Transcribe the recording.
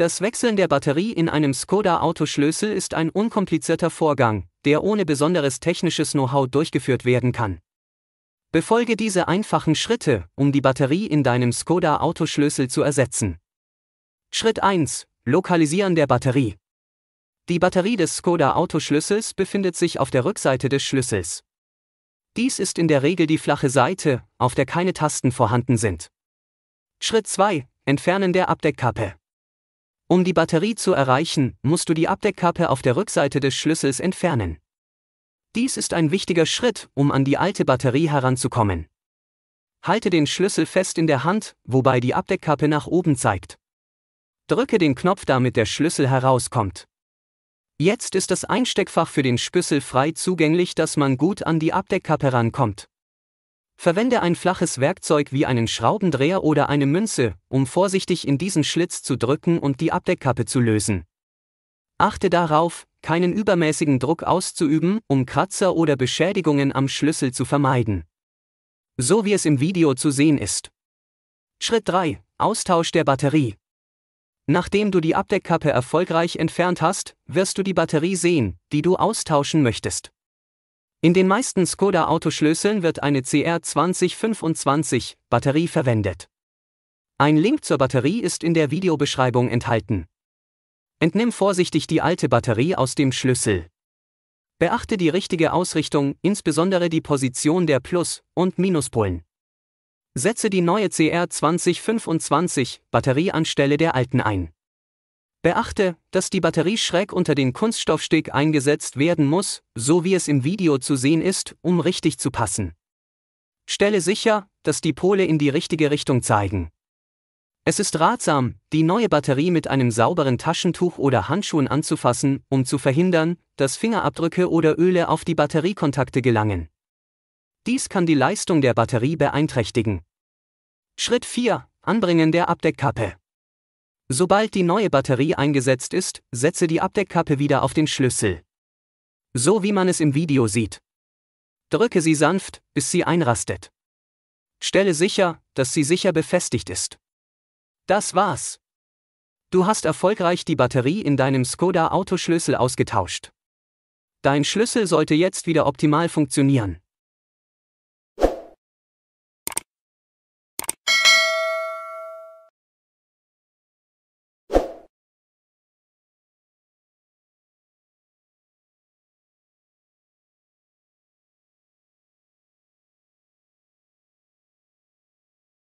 Das Wechseln der Batterie in einem Skoda-Autoschlüssel ist ein unkomplizierter Vorgang, der ohne besonderes technisches Know-how durchgeführt werden kann. Befolge diese einfachen Schritte, um die Batterie in deinem Skoda-Autoschlüssel zu ersetzen. Schritt 1. Lokalisieren der Batterie. Die Batterie des Skoda-Autoschlüssels befindet sich auf der Rückseite des Schlüssels. Dies ist in der Regel die flache Seite, auf der keine Tasten vorhanden sind. Schritt 2. Entfernen der Abdeckkappe. Um die Batterie zu erreichen, musst du die Abdeckkappe auf der Rückseite des Schlüssels entfernen. Dies ist ein wichtiger Schritt, um an die alte Batterie heranzukommen. Halte den Schlüssel fest in der Hand, wobei die Abdeckkappe nach oben zeigt. Drücke den Knopf, damit der Schlüssel herauskommt. Jetzt ist das Einsteckfach für den Spüssel frei zugänglich, dass man gut an die Abdeckkappe rankommt. Verwende ein flaches Werkzeug wie einen Schraubendreher oder eine Münze, um vorsichtig in diesen Schlitz zu drücken und die Abdeckkappe zu lösen. Achte darauf, keinen übermäßigen Druck auszuüben, um Kratzer oder Beschädigungen am Schlüssel zu vermeiden. So wie es im Video zu sehen ist. Schritt 3. Austausch der Batterie. Nachdem du die Abdeckkappe erfolgreich entfernt hast, wirst du die Batterie sehen, die du austauschen möchtest. In den meisten Skoda-Autoschlüsseln wird eine CR2025-Batterie verwendet. Ein Link zur Batterie ist in der Videobeschreibung enthalten. Entnimm vorsichtig die alte Batterie aus dem Schlüssel. Beachte die richtige Ausrichtung, insbesondere die Position der Plus- und Minuspolen. Setze die neue CR2025 Batterie anstelle der alten ein. Beachte, dass die Batterie schräg unter den Kunststoffsteg eingesetzt werden muss, so wie es im Video zu sehen ist, um richtig zu passen. Stelle sicher, dass die Pole in die richtige Richtung zeigen. Es ist ratsam, die neue Batterie mit einem sauberen Taschentuch oder Handschuhen anzufassen, um zu verhindern, dass Fingerabdrücke oder Öle auf die Batteriekontakte gelangen. Dies kann die Leistung der Batterie beeinträchtigen. Schritt 4. Anbringen der Abdeckkappe. Sobald die neue Batterie eingesetzt ist, setze die Abdeckkappe wieder auf den Schlüssel. So wie man es im Video sieht. Drücke sie sanft, bis sie einrastet. Stelle sicher, dass sie sicher befestigt ist. Das war's. Du hast erfolgreich die Batterie in deinem Skoda Autoschlüssel ausgetauscht. Dein Schlüssel sollte jetzt wieder optimal funktionieren.